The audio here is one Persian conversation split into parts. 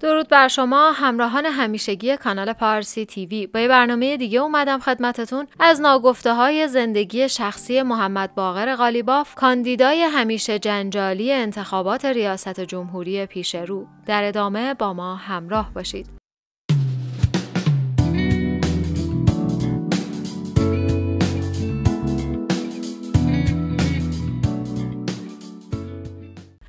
درود بر شما همراهان همیشگی کانال پارسی تیوی با یه برنامه دیگه اومدم خدمتتون از ناگفته های زندگی شخصی محمد باقر غالیباف کاندیدای همیشه جنجالی انتخابات ریاست جمهوری پیشرو در ادامه با ما همراه باشید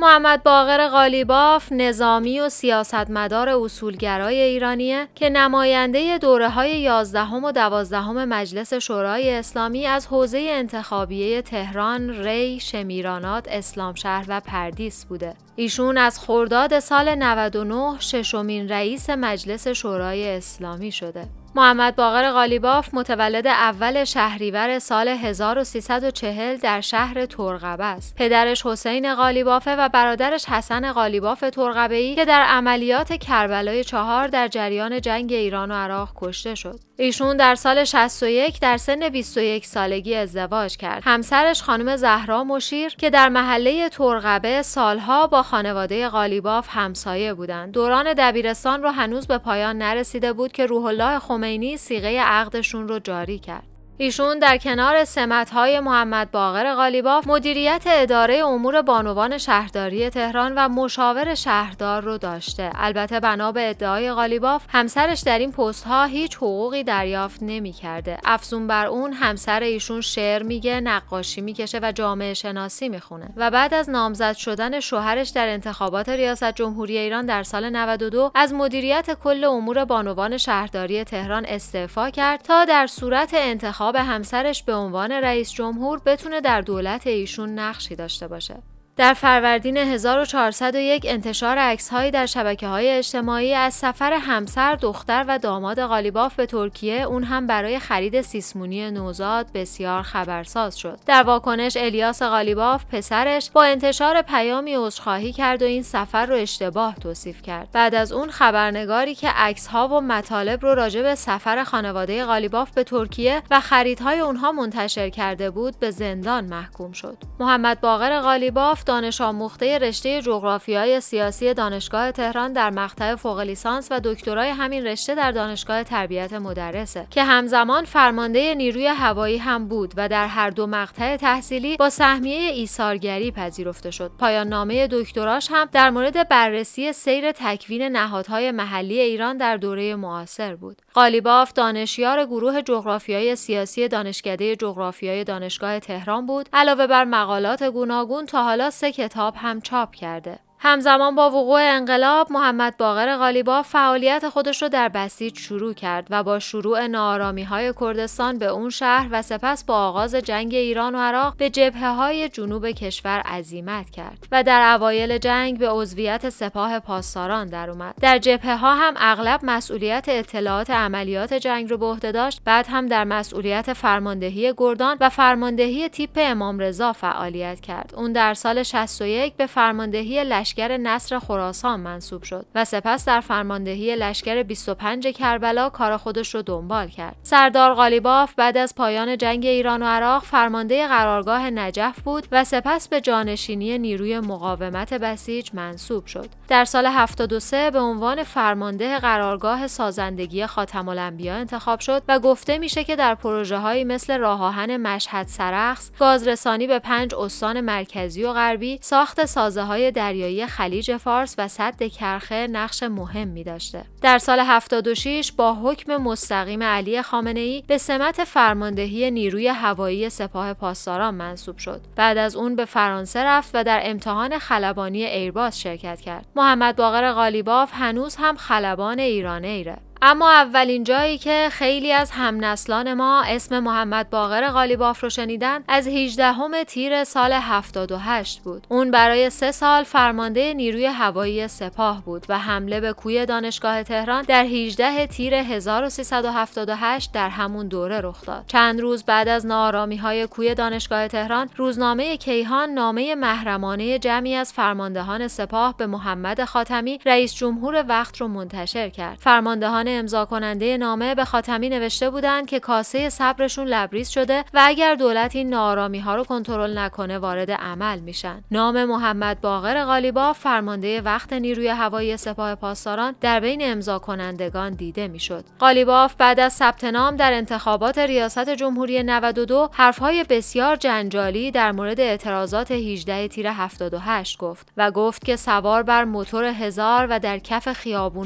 محمد باقر غالیباف نظامی و سیاستمدار اصولگرای ایرانیه که نماینده دوره های 11 و 12 مجلس شورای اسلامی از حوزه انتخابیه تهران، ری، شمیرانات، اسلامشهر و پردیس بوده. ایشون از خرداد سال 99 ششمین رئیس مجلس شورای اسلامی شده. محمد باقر غالیباف متولد اول شهریور سال 1340 در شهر ترقبه است. پدرش حسین غالیبافه و برادرش حسن غالیباف ای که در عملیات کربلای چهار در جریان جنگ ایران و عراق کشته شد. ایشون در سال 61 در سن 21 سالگی ازدواج کرد. همسرش خانم زهرا مشیر که در محله ترقبه سالها با خانواده غالیباف همسایه بودند. دوران دبیرستان رو هنوز به پایان نرسیده بود که روح الله خمینی خمینی سیغه عقدشون رو جاری کرد. ایشون در کنار سمتهای محمد باقر غالیباف مدیریت اداره امور بانوان شهرداری تهران و مشاور شهردار رو داشته البته بنا به ادعای غالیباف همسرش در این پست ها هیچ حقوقی دریافت نمی کرده افزون بر اون همسر ایشون شعر میگه نقاشی میکشه و جامعه شناسی میخونه و بعد از نامزد شدن شوهرش در انتخابات ریاست جمهوری ایران در سال 92 از مدیریت کل امور بانوان شهرداری تهران استعفا کرد تا در صورت انتخاب به همسرش به عنوان رئیس جمهور بتونه در دولت ایشون نقشی داشته باشه. در فروردین 1401 انتشار عکسهایی در شبکه های اجتماعی از سفر همسر، دختر و داماد غالیباف به ترکیه اون هم برای خرید سیسمونی نوزاد بسیار خبرساز شد. در واکنش الیاس غالیباف پسرش با انتشار پیامی عذرخواهی کرد و این سفر رو اشتباه توصیف کرد. بعد از اون خبرنگاری که عکسها و مطالب رو راجع به سفر خانواده غالیباف به ترکیه و خریدهای اونها منتشر کرده بود به زندان محکوم شد. محمد باقر غالیباف دانش آموخته رشته جغرافیای سیاسی دانشگاه تهران در مقطع فوق لیسانس و دکترای همین رشته در دانشگاه تربیت مدرسه که همزمان فرمانده نیروی هوایی هم بود و در هر دو مقطع تحصیلی با سهمیه ایثارگری پذیرفته شد. پایان نامه دکتراش هم در مورد بررسی سیر تکوین نهادهای محلی ایران در دوره معاصر بود. قالیباف دانشیار گروه جغرافیای سیاسی دانشکده جغرافیای دانشگاه تهران بود. علاوه بر مقالات گوناگون تا حالا سه کتاب هم چاپ کرده. همزمان با وقوع انقلاب محمد باقر غالیبا فعالیت خودش را در بسیج شروع کرد و با شروع نارامی های کردستان به اون شهر و سپس با آغاز جنگ ایران و عراق به جبهه های جنوب کشور عزیمت کرد و در اوایل جنگ به عضویت سپاه پاسداران در اومد در جبهه ها هم اغلب مسئولیت اطلاعات عملیات جنگ رو به عهده داشت بعد هم در مسئولیت فرماندهی گردان و فرماندهی تیپ امام رضا فعالیت کرد اون در سال 61 به فرماندهی لشکر نصر خراسان منصوب شد و سپس در فرماندهی لشکر 25 کربلا کار خودش رو دنبال کرد سردار قالیباف بعد از پایان جنگ ایران و عراق فرمانده قرارگاه نجف بود و سپس به جانشینی نیروی مقاومت بسیج منصوب شد در سال 73 به عنوان فرمانده قرارگاه سازندگی خاتم الانبیا انتخاب شد و گفته میشه که در پروژه هایی مثل راه آهن مشهد سرخس گازرسانی به پنج استان مرکزی و غربی ساخت سازه های دریایی خلیج فارس و سد کرخه نقش مهمی داشته. در سال 76 با حکم مستقیم علی خامنه ای به سمت فرماندهی نیروی هوایی سپاه پاسداران منصوب شد. بعد از اون به فرانسه رفت و در امتحان خلبانی ایرباس شرکت کرد. محمد باقر غالیباف هنوز هم خلبان ایرانه ایره. اما اولین جایی که خیلی از همنسلان ما اسم محمد باقر قالیباف رو شنیدن از 18 تیر سال 78 بود. اون برای سه سال فرمانده نیروی هوایی سپاه بود و حمله به کوی دانشگاه تهران در 18 تیر 1378 در همون دوره رخ داد. چند روز بعد از نارامی های کوی دانشگاه تهران، روزنامه کیهان نامه محرمانه جمعی از فرماندهان سپاه به محمد خاتمی رئیس جمهور وقت رو منتشر کرد. فرماندهان امضا کننده نامه به خاتمی نوشته بودند که کاسه صبرشون لبریز شده و اگر دولت این نارامی ها رو کنترل نکنه وارد عمل میشن نام محمد باقر غالیباف فرمانده وقت نیروی هوایی سپاه پاسداران در بین امضا کنندگان دیده میشد غالیباف بعد از ثبت نام در انتخابات ریاست جمهوری 92 حرفهای بسیار جنجالی در مورد اعتراضات 18 تیر 78 گفت و گفت که سوار بر موتور هزار و در کف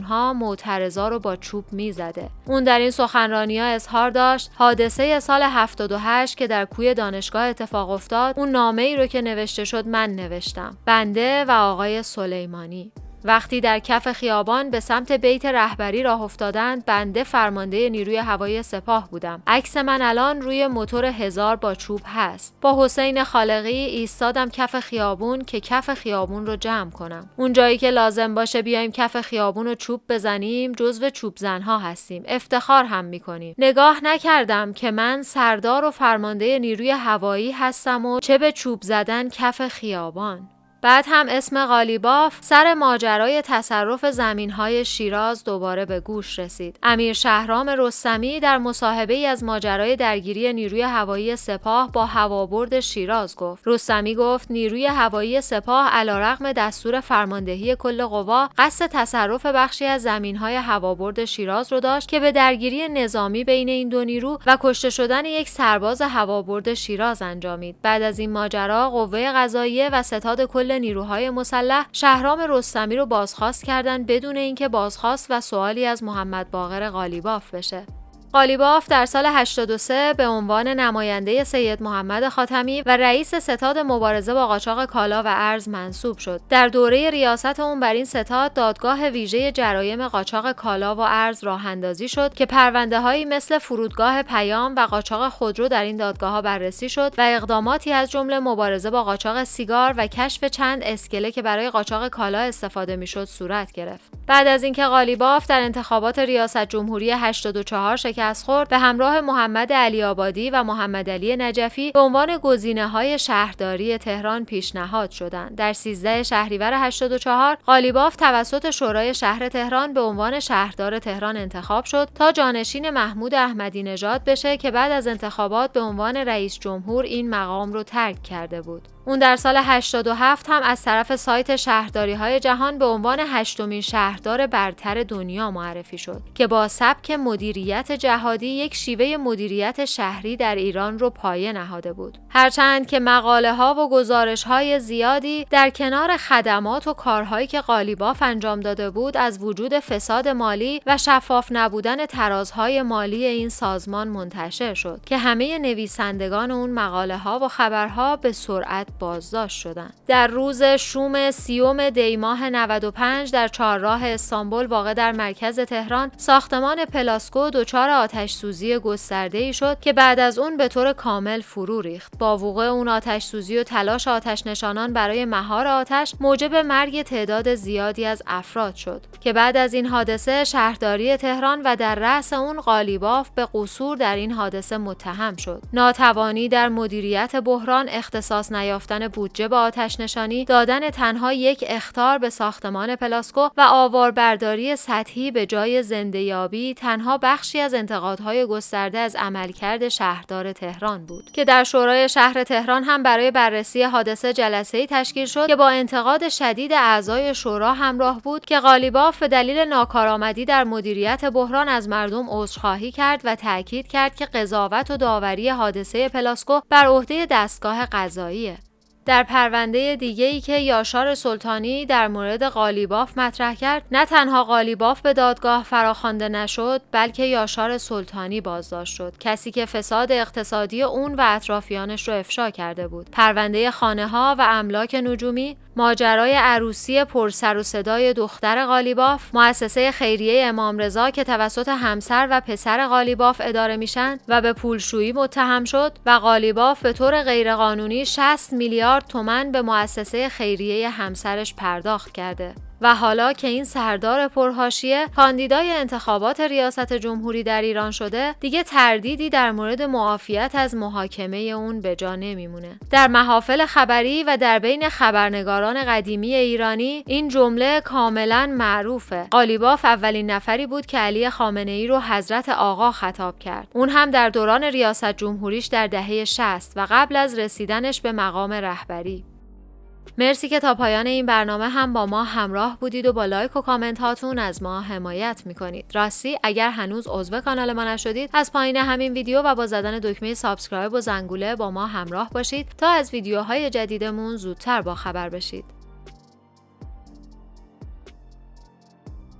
ها معترضا رو با چوب میزده اون در این سخنرانی ها اظهار داشت حادثه سال 78 که در کوی دانشگاه اتفاق افتاد اون نامه ای رو که نوشته شد من نوشتم بنده و آقای سلیمانی وقتی در کف خیابان به سمت بیت رهبری راه افتادند بنده فرمانده نیروی هوایی سپاه بودم عکس من الان روی موتور هزار با چوب هست با حسین خالقی ایستادم کف خیابون که کف خیابون رو جمع کنم اون جایی که لازم باشه بیایم کف خیابون رو چوب بزنیم جزو چوب زنها هستیم افتخار هم میکنیم نگاه نکردم که من سردار و فرمانده نیروی هوایی هستم و چه به چوب زدن کف خیابان بعد هم اسم قالیباف سر ماجرای تصرف زمینهای شیراز دوباره به گوش رسید. امیر شهرام رستمی در مصاحبه ای از ماجرای درگیری نیروی هوایی سپاه با هوابرد شیراز گفت. رستمی گفت نیروی هوایی سپاه رقم دستور فرماندهی کل قوا قصد تصرف بخشی از زمینهای هوابرد شیراز رو داشت که به درگیری نظامی بین این دو نیرو و کشته شدن یک سرباز هوابرد شیراز انجامید. بعد از این ماجرا قوه قضاییه و ستاد کل نیروهای مسلح شهرام رستمی رو بازخواست کردن بدون اینکه بازخواست و سوالی از محمد باقر غالیباف بشه قالیباف در سال 83 به عنوان نماینده سید محمد خاتمی و رئیس ستاد مبارزه با قاچاق کالا و ارز منصوب شد. در دوره ریاست اون بر این ستاد دادگاه ویژه جرایم قاچاق کالا و ارز راه اندازی شد که پرونده هایی مثل فرودگاه پیام و قاچاق خودرو در این دادگاه ها بررسی شد و اقداماتی از جمله مبارزه با قاچاق سیگار و کشف چند اسکله که برای قاچاق کالا استفاده میشد صورت گرفت. بعد از اینکه قالیباف در انتخابات ریاست جمهوری 84 شکست به همراه محمد علی آبادی و محمد علی نجفی به عنوان گزینه های شهرداری تهران پیشنهاد شدند در 13 شهریور 84 قالیباف توسط شورای شهر تهران به عنوان شهردار تهران انتخاب شد تا جانشین محمود احمدی نژاد بشه که بعد از انتخابات به عنوان رئیس جمهور این مقام رو ترک کرده بود اون در سال 87 هم از طرف سایت شهرداری های جهان به عنوان هشتمین شهردار برتر دنیا معرفی شد که با سبک مدیریت جهادی یک شیوه مدیریت شهری در ایران رو پایه نهاده بود. هرچند که مقاله ها و گزارش های زیادی در کنار خدمات و کارهایی که قالیباف انجام داده بود از وجود فساد مالی و شفاف نبودن ترازهای مالی این سازمان منتشر شد که همه نویسندگان اون مقاله ها و خبرها به سرعت بازداشت شدند. در روز شوم سیوم دیماه 95 در چهارراه استانبول واقع در مرکز تهران ساختمان پلاسکو دچار آتش سوزی گسترده ای شد که بعد از اون به طور کامل فرو ریخت. با وقوع اون آتش سوزی و تلاش آتش نشانان برای مهار آتش موجب مرگ تعداد زیادی از افراد شد که بعد از این حادثه شهرداری تهران و در رأس اون قالیباف به قصور در این حادثه متهم شد. ناتوانی در مدیریت بحران اختصاص نیافت یافتن بودجه به آتش نشانی، دادن تنها یک اختار به ساختمان پلاسکو و آواربرداری سطحی به جای زندهیابی تنها بخشی از انتقادهای گسترده از عملکرد شهردار تهران بود که در شورای شهر تهران هم برای بررسی حادثه جلسه تشکیل شد که با انتقاد شدید اعضای شورا همراه بود که غالیباف به دلیل ناکارآمدی در مدیریت بحران از مردم عذرخواهی کرد و تاکید کرد که قضاوت و داوری حادثه پلاسکو بر عهده دستگاه قضاییه در پرونده دیگه که یاشار سلطانی در مورد قالیباف مطرح کرد نه تنها قالیباف به دادگاه فراخوانده نشد بلکه یاشار سلطانی بازداشت شد کسی که فساد اقتصادی اون و اطرافیانش رو افشا کرده بود پرونده خانه ها و املاک نجومی ماجرای عروسی پرسر و صدای دختر قالیباف مؤسسه خیریه امام رضا که توسط همسر و پسر غالیباف اداره میشن و به پولشویی متهم شد و غالیباف به طور غیرقانونی 60 میلیارد تومن به مؤسسه خیریه همسرش پرداخت کرده و حالا که این سردار پرهاشیه کاندیدای انتخابات ریاست جمهوری در ایران شده دیگه تردیدی در مورد معافیت از محاکمه اون به جا نمیمونه در محافل خبری و در بین خبرنگاران قدیمی ایرانی این جمله کاملا معروفه قالیباف اولین نفری بود که علی خامنه ای رو حضرت آقا خطاب کرد اون هم در دوران ریاست جمهوریش در دهه 60 و قبل از رسیدنش به مقام رهبری مرسی که تا پایان این برنامه هم با ما همراه بودید و با لایک و کامنت هاتون از ما حمایت میکنید راستی اگر هنوز عضو کانال ما نشدید از پایین همین ویدیو و با زدن دکمه سابسکرایب و زنگوله با ما همراه باشید تا از ویدیوهای جدیدمون زودتر با خبر بشید